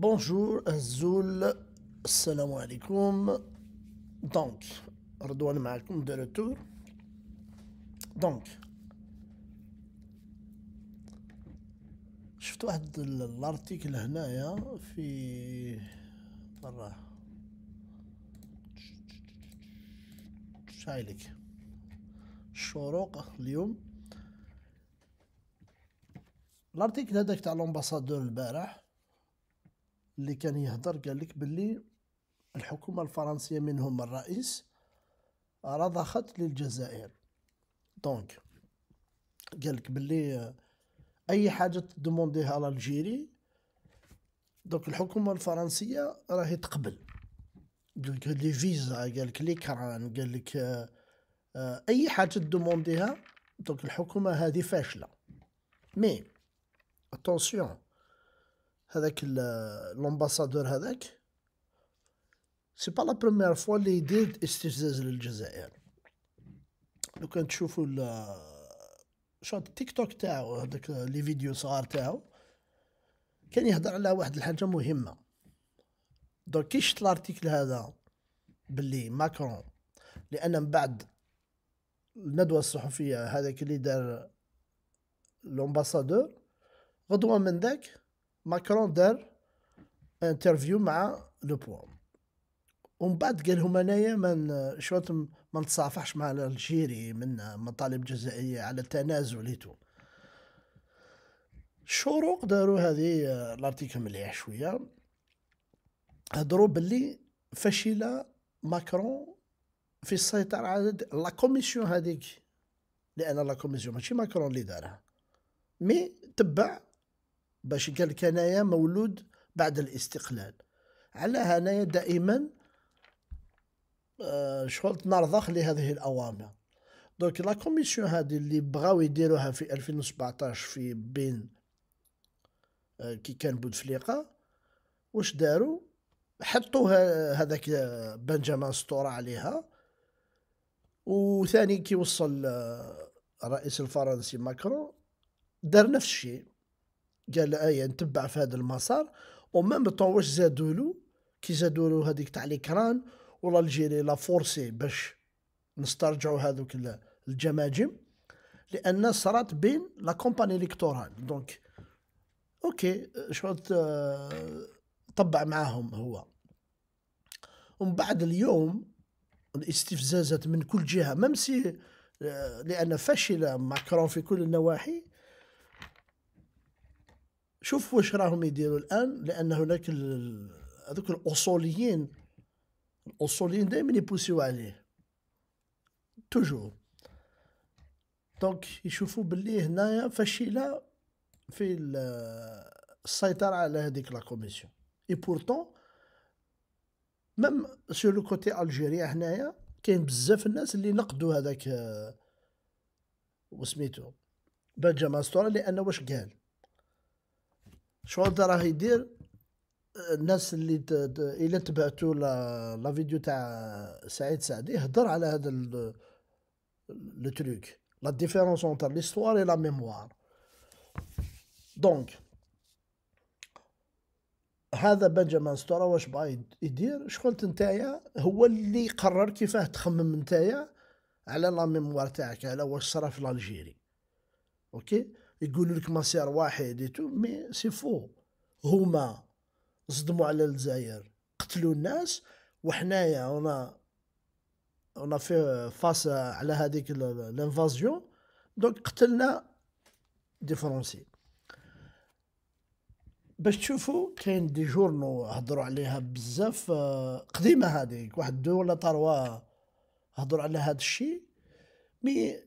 بونجور الزول السلام عليكم دونك رضوان معكم دو روتور دونك شفت واحد الارتيكل هنايا في برا شايلك الشروق اليوم الارتيكل هذاك تاع لومباسادور البارح اللي كان يهضر قال لك باللي الحكومة الفرنسية منهم الرئيس رضخت للجزائر دونك قال لك باللي اي حاجة تدومونديها لالجيري دونك الحكومة الفرنسية راهي تقبل قالك لي فيزا قالك لي كران قالك آه، اي حاجة تدومونديها دونك الحكومة هذه فاشلة مي اتونسيون هذاك لومباسادور هذاك سي با لا بروميير فوا اللي يدير استفزاز للجزائر لو كان تشوفوا شو التيك توك تاعو هذاك لي فيديو صغار تاعو كان يهضر على واحد الحاجه مهمه دونك كي شفت الارتيكل هذا باللي ماكرون لان من بعد الندوه الصحفيه هذاك اللي دار لومباسادور غدوه من ذاك ماكرون دار انترفيو مع لو بوان ومن بعد قال لهم انايا ما شوط ما نتصافحش مع الجيري من مطالب جزائيه على ايتو الشروق داروا هذه آه، لارتيكل مليح شويه هضروا باللي فشل ماكرون في السيطره على لا كوميسيون هذيك لان لا كوميسيون ماشي ماكرون اللي دارها مي تبع باش قال لك انايا مولود بعد الاستقلال على هنايا دائما آه، شغل نرضخ لهذه الاوامر دونك لا كوميسيون هذه اللي بغاو يديروها في 2017 في بين آه، كي كان بوتفليقه واش داروا حطوا هذاك آه، بنجامان سطور عليها وثاني كي وصل الرئيس الفرنسي ماكرون دار نفس الشيء قال ايا نتبع في هذا المسار ومام طون واش زادوا له كي زادوا له هذيك تاع ليكران ولا الجيري لا فورسي باش نسترجعوا هذوك الجماجم لان صرات بين لا كومباني الكتورال دونك اوكي شو آه، طبع معاهم هو ومن بعد اليوم الاستفزازات من كل جهه سي آه، لان فشل ماكرون في كل النواحي شوف واش راهم يديروا الان لان هناك هذوك الاصوليين الاصوليين دائما يبوسيو عليه توجور دونك يشوفوا باللي هنايا فشيله في السيطره على هذيك لا كوميسيون اي بورتون ميم سور لو كوتي الجيريا هنايا كاين بزاف الناس اللي نقدوا هذاك وسميتو بنجامين ماستورا لان واش قال شو انت راه يدير آه، الناس اللي الا تبعتوا لا فيديو تاع سعيد سعدي هضر على هذا لو تروك لا ديفيرونس اونتر ليستوار اي لا ميموار دونك هذا بنجامين ستورا واش باغي يدير شغل نتايا هو اللي قرر كيفاه تخمم نتايا على لا ميموار تاعك على واش صرا في الجيري اوكي يقولوا لك مسار واحد ايتو مي سي فو هما صدموا على الجزائر قتلوا الناس وحنايا ونا ونا في فاس على هذيك الانفازيون دونك قتلنا دي فرونسي باش تشوفوا كاين دي جورنو هضروا عليها بزاف آه، قديمه هذيك واحد دو ولا طروا هضروا على هذا الشيء مي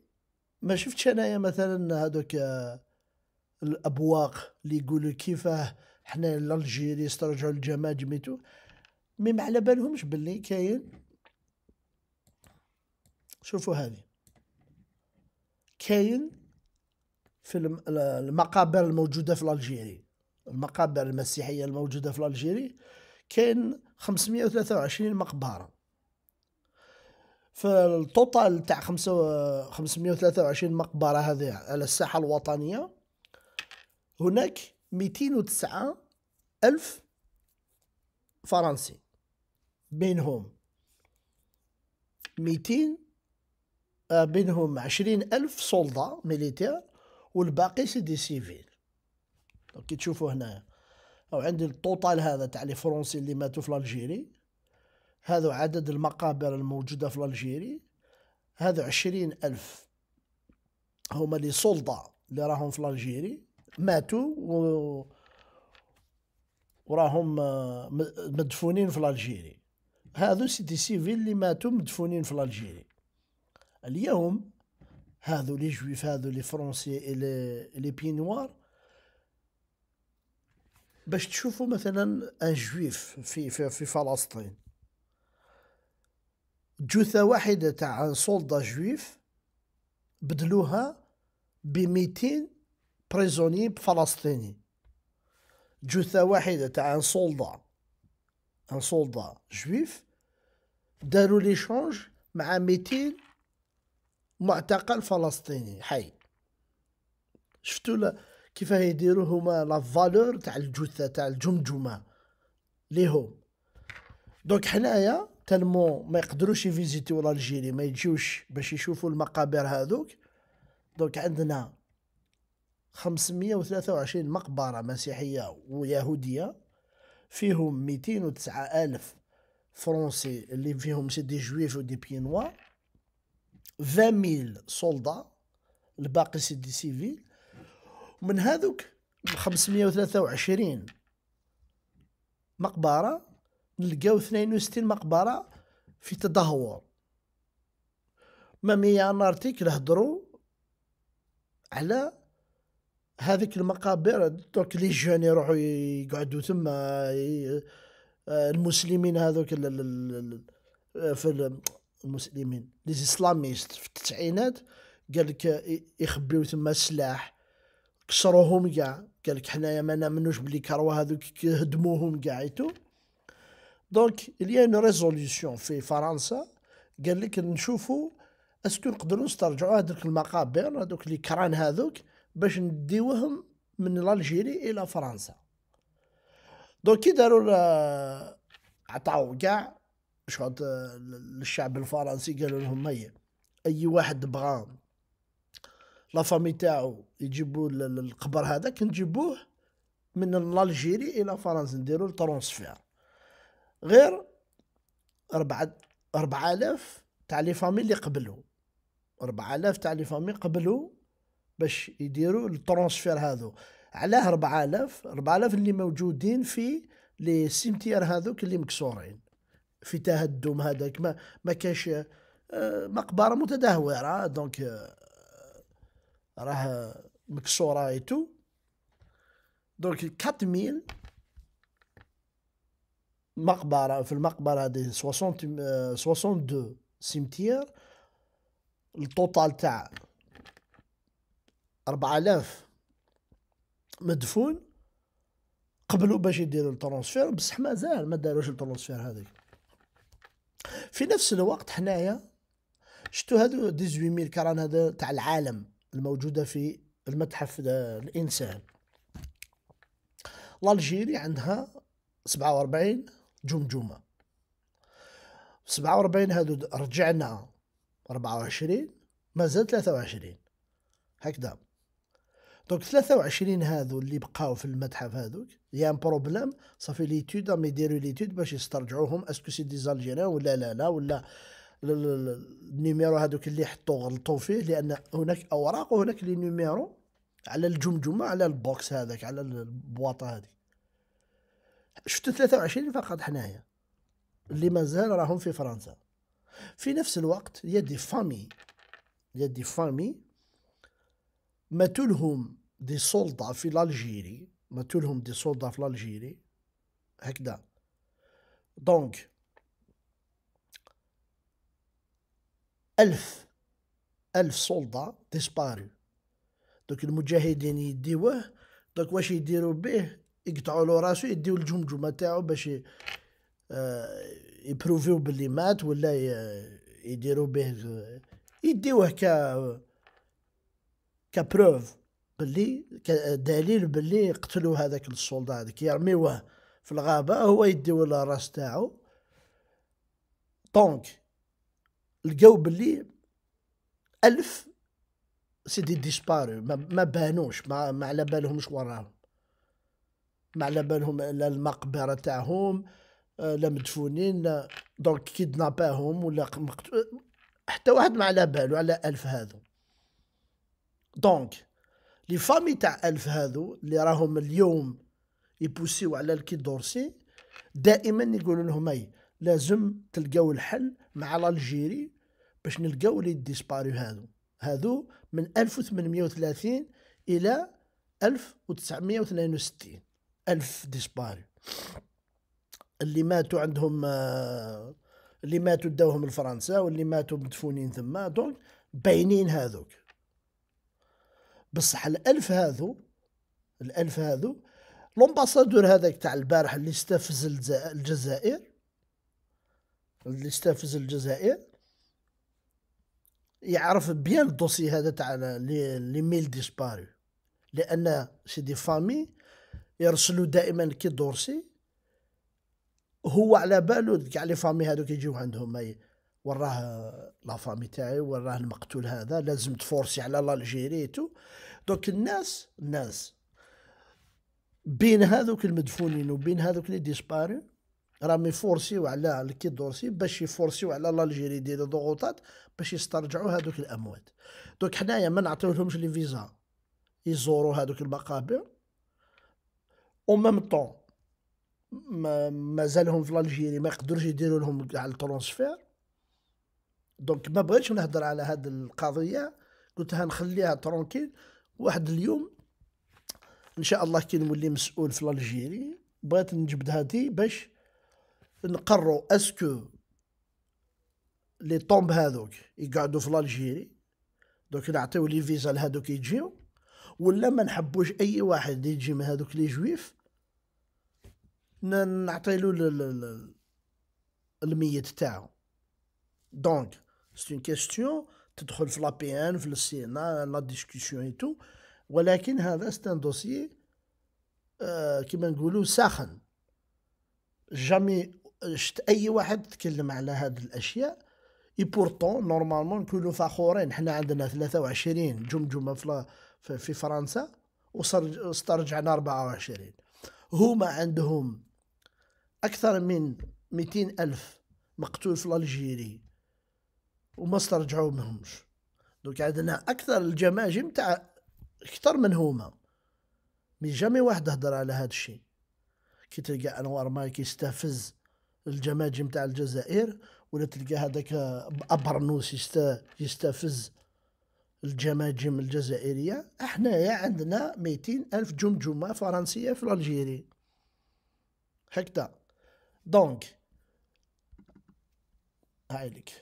ما شفتش انايا مثلا هذوك آه، الابواق اللي يقولوا كيفاه حنا الالجيري استرجعوا الجماعه جميتو مي ما على بالهمش باللي كاين شوفوا هذه كاين في المقابر الموجوده في الجيري المقابر المسيحيه الموجوده في الجيري كاين 523 مقبره فالتوتال تاع 523 مقبره هذه على الساحه الوطنيه هناك 209 ألف فرنسي بينهم 200 آه، بينهم 20 ألف سولدا ميليتير والباقي سي دي سيفيل كي تشوفوا هنايا او عندي التوتال هذا تاع لي فرونسي اللي ماتوا في الجيري هذا عدد المقابر الموجودة في الجيري هذا عشرين ألف هما لي سلطة اللي راهم في الجيري ماتوا و... وراهم آه، مدفونين في الجيري هذو سيتي سيفيل اللي ماتوا مدفونين في الجيري اليوم هذو لي جويف هذو لي فرونسي لي لي بينوار باش تشوفوا مثلا ان جويف في في, في فلسطين جثة واحدة تاع سولدا جويف بدلوها بميتين بريزوني فلسطيني جثة واحدة تاع سولدا ان سولدا جويف داروا ليشونج مع 200 معتقل فلسطيني حي شفتوا كيف يديروا هما لا فالور تاع الجثه تاع الجمجمه ليهم دونك حنايا تلمو ما يقدروش يفيزيتيو لالجيري ما يجيوش باش يشوفوا المقابر هذوك دونك عندنا 523 مقبرة مسيحية ويهودية فيهم 209 ألف فرنسي اللي فيهم سي دي جويف ودي بينوا 20 سولدا الباقي سي دي سيفيل من هذوك 523 مقبرة لقاو 62 مقبره في تدهور مامي ان ارتيكل هضروا على هذيك المقابر دوك لي جون يروحوا يقعدوا تما المسلمين هذوك في المسلمين لي اسلاميست في التسعينات قال لك يخبيو تما السلاح كسروهم كاع قال لك حنايا ما نامنوش بلي كروا هذوك هدموهم كاع دونك الي اون ريزوليسيون في فرنسا قال لك نشوفوا اسكو نقدروا نسترجعوا هذوك المقابر هذوك اللي كران هذوك باش نديوهم من الجيري الى فرنسا دونك كي داروا عطاو كاع شغل للشعب الفرنسي قالوا لهم هيا اي واحد بغى لا فامي تاعو يجيبوا القبر هذاك نجيبوه من الجيري الى فرنسا نديروا الترونسفير غير أربعة أربعة آلاف تاع لي فامي اللي قبلوا أربعة آلاف تاع لي فامي قبلوا باش يديروا الترونسفير هذو علاه أربعة آلاف أربعة آلاف اللي موجودين في لي سيمتير هذوك اللي مكسورين في تهدم هذاك ما ما كاش آه، مقبره متدهوره دونك آه، راه مكسوره ايتو دونك 4000 مقبره في المقبره هذه 62 آه، سيمتير التوتال تاع 4000 مدفون قبلوا باش يديروا الترونسفير بصح مازال ما داروش الترونسفير هذيك في نفس الوقت حنايا شتو هادو 18000 كران هذا تاع العالم الموجوده في المتحف آه، الانسان الالجيري عندها 47 جمجمه 47 هادو رجعنا 24 مازال 23 هكذا دونك 23 هادو اللي بقاو في المتحف هادوك يا ان بروبليم صافي ليتود راهم يديرو ليتود باش يسترجعوهم اسكو سي ديزالجيريان ولا لا لا ولا النيميرو هادوك اللي حطوا غلطوا فيه لان هناك اوراق وهناك لي نيميرو على الجمجمه على البوكس هذاك على البواطه هذيك شفتوا 23 فقط حنايا اللي مازال راهم في فرنسا في نفس الوقت يدي فامي يدي فامي ماتولهم دي سولدا في الألجيري ماتولهم دي سولدا في الألجيري هكذا دونك ألف ألف سولدا ديسبارو دوك المجاهدين يديوه دوك واش يديروا به يقطعوا له راسو يديو الجمجمه تاعو باش آه، يبروفيو باللي مات ولا يديروا به يديوه ك كبروف باللي كدليل باللي قتلوا هذاك السولدا هذاك يرميوه في الغابه هو يديو له الراس تاعو دونك لقاو باللي ألف سيدي ديسبارو ما بانوش ما على بالهمش وراهم ما على بالهم لا المقبره تاعهم آه، لا مدفونين دونك كيدناباهم ولا آه، حتى واحد ما على بالو على ألف هذو دونك لي فامي تاع ألف هذو اللي راهم اليوم يبوسيو على الكيدورسي دائما يقولوا لهم اي لازم تلقاو الحل مع الجيري باش نلقاو لي ديسباريو هذو هذو من 1830 الى 1962 ألف ديسباري اللي ماتوا عندهم آه، اللي ماتوا داوهم لفرنسا واللي ماتوا مدفونين ثم دونك باينين هذوك بصح الألف هذو الألف هذو لومباسادور هذاك تاع البارح اللي استفز الجزائر اللي استفز الجزائر يعرف بيان الدوسي هذا تاع لي ميل ديسباري لان سي دي فامي يرسلوا دائما كي دورسي هو على بالو كاع لي فامي هذوك يجيو عندهم ماي وراه لا فامي تاعي وراه المقتول هذا لازم تفورسي على لالجيري تو دوك الناس الناس بين هذوك المدفونين وبين هذوك لي ديسباري راهم يفورسيو على الكي دورسي باش يفورسيو على لالجيري يديروا ضغوطات باش يسترجعوا هذوك الاموات دوك حنايا ما نعطيولهمش لي فيزا يزوروا هذوك المقابر او ميم طون مازالهم في الجيري ما يقدروش يديروا لهم كاع الترونسفير دونك ما بغيتش نهضر على هذه القضيه ها نخليها ترونكيل واحد اليوم ان شاء الله كي نولي مسؤول في الجيري بغيت نجبد هذه باش نقروا اسكو لي طومب هذوك يقعدوا في الجيري دونك نعطيو لي فيزا لهذوك يجيو ولا ما نحبوش اي واحد يجي من هذوك لي جويف نعطيلو الميت تاعو دونك سي اون كيستيون تدخل في لا بي ان في السي ان لا ديسكسيون اي تو ولكن هذا سي ان دوسي كيما نقولو ساخن جامي شت اي واحد تكلم على هاد الاشياء اي بورتون نورمالمون نكونو فخورين حنا عندنا 23 جمجمه في في فرنسا وصار استرجعنا 24 هما عندهم أكثر من 200 ألف مقتول في الألجيري وما استرجعوا منهمش دونك عندنا أكثر الجماجم تاع أكثر من هما مي جامي واحد هضر على هذا الشيء كي تلقى أنوار مايك يستفز الجماجم تاع الجزائر ولا تلقى هذاك أبرنوس يستفز الجماجم الجزائرية احنايا عندنا ميتين ألف جمجمة فرنسية في الألجيري هكذا دونك هايلك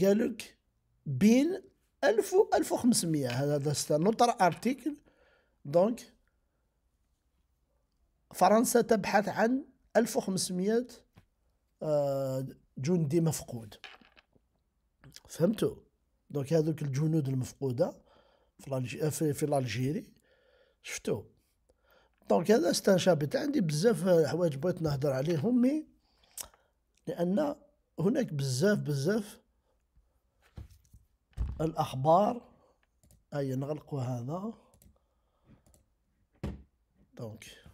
قالك بين ألف و ألف وخمسمية هذا نوتر أرتيكل دونك فرنسا تبحث عن ألف وخمسمية آه، جندي مفقود فهمتوا دونك هذوك الجنود المفقودة في الألجيري شفتوا دونك هذا استنشابت عندي بزاف حوايج بغيت نهضر عليهم مي لان هناك بزاف بزاف الاخبار اي نغلقوا هذا دونك